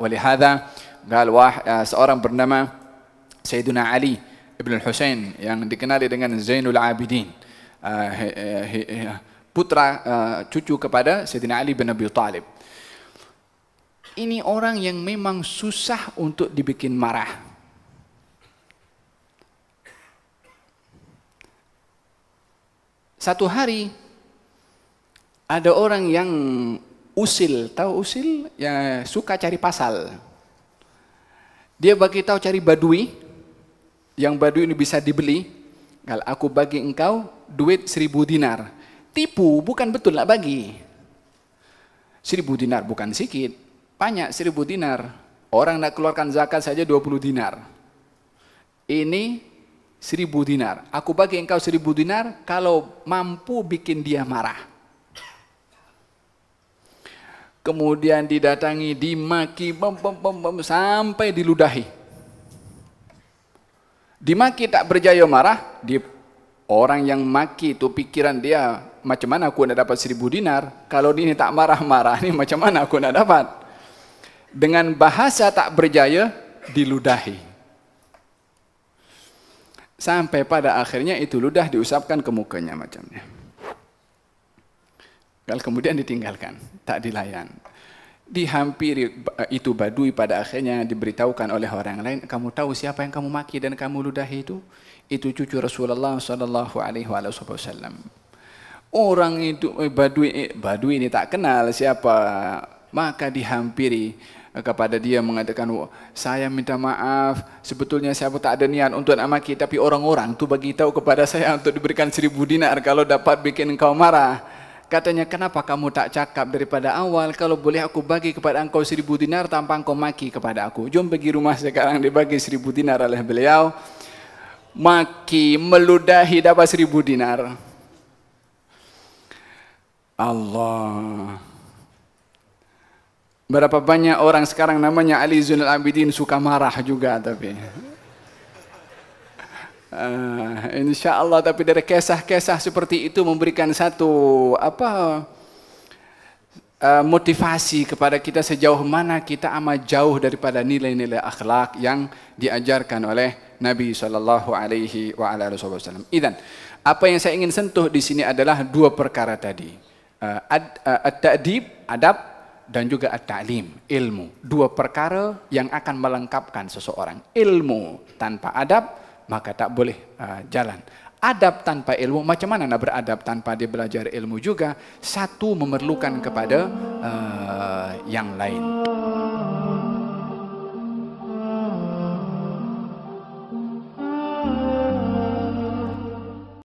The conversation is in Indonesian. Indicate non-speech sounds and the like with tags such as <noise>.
Walihada قال واحد, seorang bernama Sayyiduna Ali Ibn yang dikenali dengan Zainul Abidin ah, eh, eh, putra ah, cucu kepada Sayyidina Ali bin Abi Talib ini orang yang memang susah untuk dibikin marah satu hari ada orang yang usil, tahu usil? Ya suka cari pasal. Dia bagi tahu cari badui, yang badui ini bisa dibeli. Kalau aku bagi engkau duit seribu dinar. Tipu, bukan betul lah bagi. Seribu dinar bukan sedikit, banyak seribu dinar. Orang nak keluarkan zakat saja dua puluh dinar. Ini seribu dinar. Aku bagi engkau seribu dinar kalau mampu bikin dia marah kemudian didatangi, dimaki, bom, bom, bom, bom, sampai diludahi. Dimaki tak berjaya marah, di orang yang maki itu pikiran dia macam mana aku tidak dapat seribu dinar, kalau ini tak marah-marah ini <laughs> macam mana aku tidak dapat. Dengan bahasa tak berjaya, diludahi. Sampai pada akhirnya itu ludah diusapkan ke mukanya macamnya. Lalu kemudian ditinggalkan, tak dilayan. Dihampiri eh, itu badui pada akhirnya diberitahukan oleh orang lain, kamu tahu siapa yang kamu maki dan kamu ludahi itu? Itu cucu Rasulullah Sallallahu Alaihi Wasallam. Orang itu eh, badui, eh, badui ini tak kenal siapa, maka dihampiri kepada dia mengatakan oh, saya minta maaf sebetulnya saya tak ada niat untuk amaki tapi orang-orang tuh bagi tahu kepada saya untuk diberikan seribu dinar kalau dapat bikin engkau marah Katanya, kenapa kamu tak cakap daripada awal, kalau boleh aku bagi kepada engkau seribu dinar tanpa engkau maki kepada aku. Jom pergi rumah sekarang, dibagi seribu dinar oleh beliau. Maki, meludahi dapat seribu dinar. Allah. Berapa banyak orang sekarang namanya Ali Zunil Abidin suka marah juga tapi. Uh, ah, insya Allah, tapi dari kisah-kisah seperti itu memberikan satu apa uh, motivasi kepada kita sejauh mana kita amat jauh daripada nilai-nilai akhlak yang diajarkan oleh Nabi Shallallahu Alaihi Wasallam. Idan, apa yang saya ingin sentuh di sini adalah dua perkara tadi, uh, ad, uh, ad-ta'dib, adab dan juga ta'lim, ilmu. Dua perkara yang akan melengkapkan seseorang. Ilmu tanpa adab maka tak boleh uh, jalan. Adab tanpa ilmu, macam mana nak beradab tanpa dia belajar ilmu juga, satu memerlukan kepada uh, yang lain.